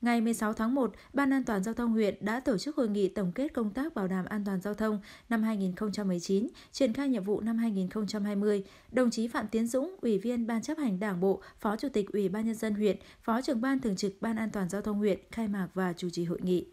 Ngày 16 tháng 1, Ban An toàn giao thông huyện đã tổ chức hội nghị tổng kết công tác bảo đảm an toàn giao thông năm 2019, triển khai nhiệm vụ năm 2020. Đồng chí Phạm Tiến Dũng, Ủy viên Ban chấp hành Đảng bộ, Phó Chủ tịch Ủy ban nhân dân huyện, Phó trưởng ban thường trực Ban An toàn giao thông huyện khai mạc và chủ trì hội nghị.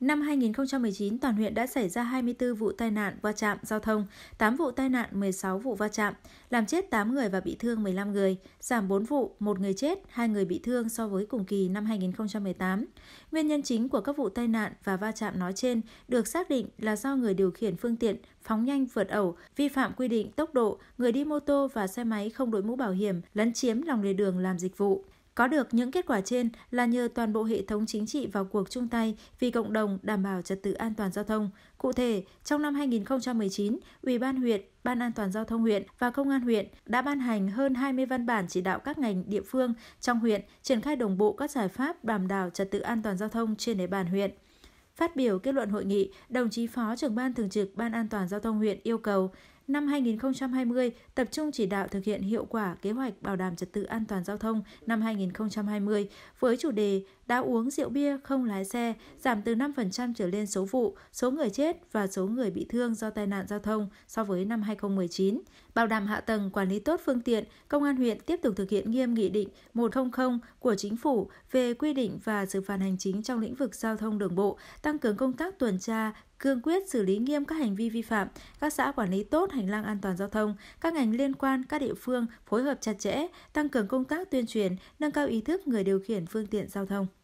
Năm 2019, toàn huyện đã xảy ra 24 vụ tai nạn va chạm giao thông, 8 vụ tai nạn, 16 vụ va chạm, làm chết 8 người và bị thương 15 người, giảm 4 vụ, 1 người chết, 2 người bị thương so với cùng kỳ năm 2018. Nguyên nhân chính của các vụ tai nạn và va chạm nói trên được xác định là do người điều khiển phương tiện phóng nhanh vượt ẩu, vi phạm quy định tốc độ, người đi mô tô và xe máy không đội mũ bảo hiểm, lấn chiếm lòng lề đường làm dịch vụ. Có được những kết quả trên là nhờ toàn bộ hệ thống chính trị vào cuộc chung tay vì cộng đồng đảm bảo trật tự an toàn giao thông. Cụ thể, trong năm 2019, Ủy ban huyện, Ban an toàn giao thông huyện và Công an huyện đã ban hành hơn 20 văn bản chỉ đạo các ngành địa phương trong huyện triển khai đồng bộ các giải pháp đảm bảo trật tự an toàn giao thông trên địa bàn huyện. Phát biểu kết luận hội nghị, đồng chí Phó trưởng ban thường trực Ban An toàn giao thông huyện yêu cầu năm 2020 tập trung chỉ đạo thực hiện hiệu quả kế hoạch bảo đảm trật tự an toàn giao thông năm 2020 với chủ đề đã uống rượu bia không lái xe, giảm từ 5% trở lên số vụ, số người chết và số người bị thương do tai nạn giao thông so với năm 2019. Bảo đảm hạ tầng quản lý tốt phương tiện, Công an huyện tiếp tục thực hiện nghiêm Nghị định 100 của Chính phủ về quy định và xử phạt hành chính trong lĩnh vực giao thông đường bộ, tăng cường công tác tuần tra, cương quyết xử lý nghiêm các hành vi vi phạm, các xã quản lý tốt hành lang an toàn giao thông, các ngành liên quan, các địa phương phối hợp chặt chẽ, tăng cường công tác tuyên truyền, nâng cao ý thức người điều khiển phương tiện giao thông.